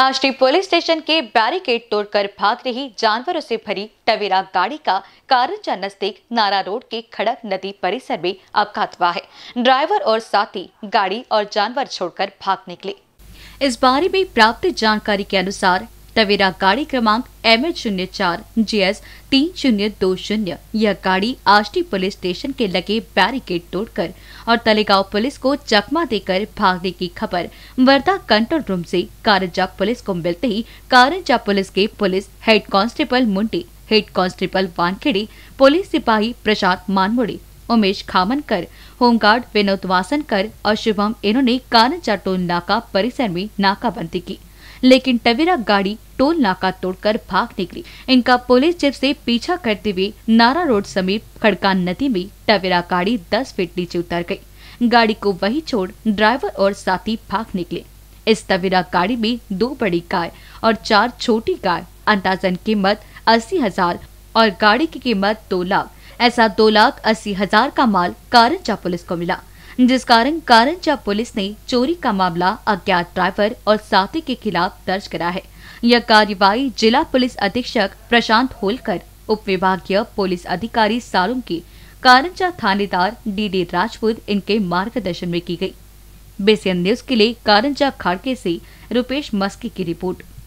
Ashti police station के barricade तोड़कर भाग रही जानवरों से भरी टवेरा गाड़ी का कारंजा नजदीक नारा रोड के खड़क नदी परिसर में अपघात हुआ है ड्राइवर और साथी गाड़ी और जानवर छोड़कर भाग निकले इस बारे में प्राप्त जानकारी के अनुसार टवेरा गाड़ी क्रमांक एम एच शून्य चार जे एस तीन शून्य दो शून्य यह गाड़ी आष्टी पुलिस स्टेशन के लगे बैरिकेड तोड़कर और तलेगांव पुलिस को चकमा देकर भागने की खबर वर्धा कंट्रोल रूम से कारंजा पुलिस को मिलते ही कारंजा पुलिस के police head constable Munde head constable Wankhede police सिपाही प्रशांत मानमोड़े उमेश खामनकर होमगार्ड विनोद वासनकर और शुभम इन्होंने कारंजा टोल नाका परिसर में नाकाबंदी की लेकिन टवेरा गाड़ी टोल नाका तोड़कर भाग निकली इनका पुलिस जिप से पीछा करते हुए नारा रोड समीप खड़कान नदी में टवेरा गाड़ी 10 फीट नीचे उतर गई गाड़ी को वही छोड़ ड्राइवर और साथी भाग निकले इस तवेरा गाड़ी में दो बड़ी गाय और चार छोटी गाय अंदाजन कीमत अस्सी हजार और गाड़ी की कीमत दो लाख ऐसा दो लाख अस्सी हजार का माल कारंजा पुलिस को मिला जिस कारण कारंजा पुलिस ने चोरी का मामला अज्ञात ड्राइवर और साथी के खिलाफ दर्ज करा है यह कार्यवाही जिला पुलिस अधीक्षक प्रशांत होलकर उप विभागीय पुलिस अधिकारी सालुम की कारंजा थानेदार डी डी राजपूत इनके मार्गदर्शन में की गई बेसियन न्यूज के लिए कारंजा खाड़के से रुपेश मस्की की रिपोर्ट